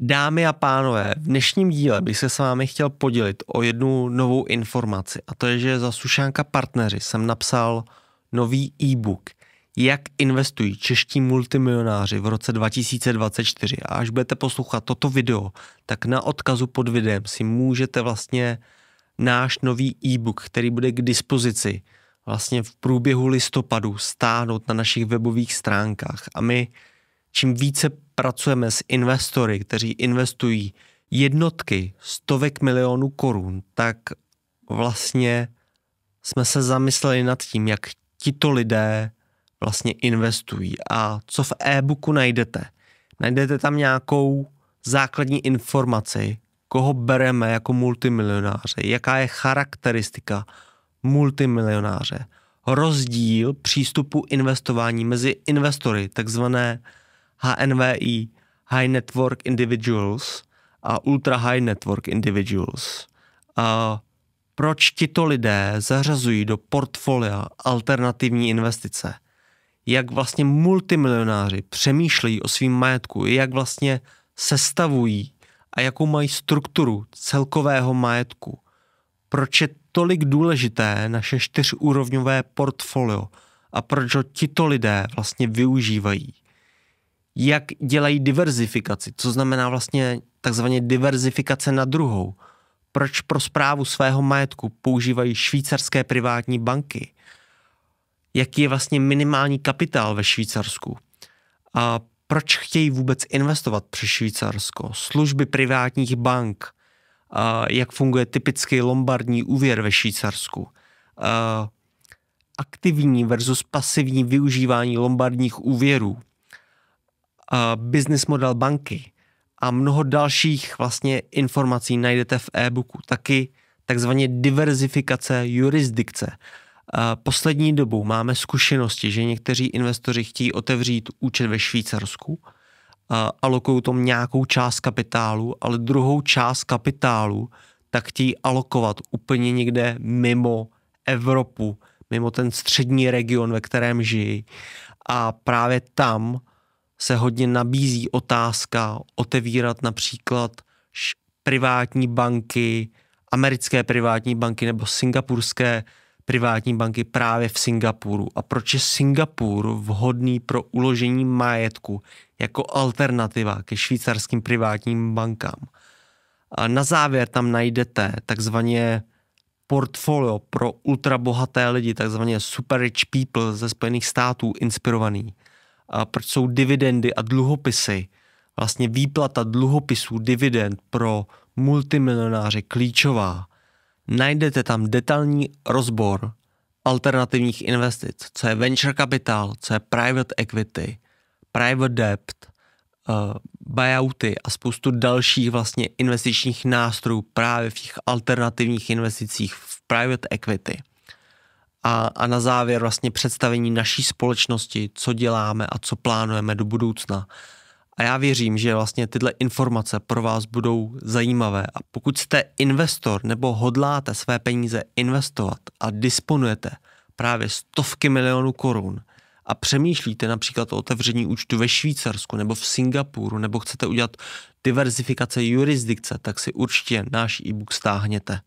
Dámy a pánové, v dnešním díle bych se s vámi chtěl podělit o jednu novou informaci a to je, že za Sušánka partneři jsem napsal nový e-book Jak investují čeští multimilionáři v roce 2024 a až budete poslouchat toto video, tak na odkazu pod videem si můžete vlastně náš nový e-book, který bude k dispozici vlastně v průběhu listopadu stáhnout na našich webových stránkách a my čím více pracujeme s investory, kteří investují jednotky, stovek milionů korun, tak vlastně jsme se zamysleli nad tím, jak tito lidé vlastně investují a co v e-booku najdete. Najdete tam nějakou základní informaci, koho bereme jako multimilionáře, jaká je charakteristika multimilionáře, rozdíl přístupu investování mezi investory, takzvané HNVI, High Network Individuals a Ultra High Network Individuals. A proč tito lidé zařazují do portfolia alternativní investice? Jak vlastně multimilionáři přemýšlejí o svým majetku? Jak vlastně sestavují a jakou mají strukturu celkového majetku? Proč je tolik důležité naše čtyřúrovňové portfolio a proč ho tito lidé vlastně využívají? jak dělají diverzifikaci, co znamená vlastně takzvaně diverzifikace na druhou. Proč pro zprávu svého majetku používají švýcarské privátní banky? Jaký je vlastně minimální kapitál ve Švýcarsku? A proč chtějí vůbec investovat přes Švýcarsko? Služby privátních bank, a jak funguje typický lombardní úvěr ve Švýcarsku? A aktivní versus pasivní využívání lombardních úvěrů business model banky a mnoho dalších vlastně informací najdete v e-booku. Taky takzvaně diverzifikace jurisdikce. Poslední dobou máme zkušenosti, že někteří investoři chtějí otevřít účet ve Švýcarsku, alokují tom nějakou část kapitálu, ale druhou část kapitálu tak chtějí alokovat úplně někde mimo Evropu, mimo ten střední region, ve kterém žijí. A právě tam se hodně nabízí otázka otevírat například privátní banky, americké privátní banky nebo singapurské privátní banky právě v Singapuru. A proč je Singapur vhodný pro uložení majetku jako alternativa ke švýcarským privátním bankám? A na závěr tam najdete takzvaně portfolio pro ultrabohaté lidi, takzvaně super rich people ze Spojených států inspirovaný proč jsou dividendy a dluhopisy, vlastně výplata dluhopisů dividend pro multimilionáře klíčová. Najdete tam detailní rozbor alternativních investic, co je venture capital, co je private equity, private debt, eh, buyouty a spoustu dalších vlastně investičních nástrojů právě v těch alternativních investicích v private equity a, a na závěr vlastně představení naší společnosti, co děláme a co plánujeme do budoucna. A já věřím, že vlastně tyhle informace pro vás budou zajímavé a pokud jste investor nebo hodláte své peníze investovat a disponujete právě stovky milionů korun a přemýšlíte například o otevření účtu ve Švýcarsku nebo v Singapuru nebo chcete udělat diverzifikace jurisdikce, tak si určitě náš e-book stáhněte.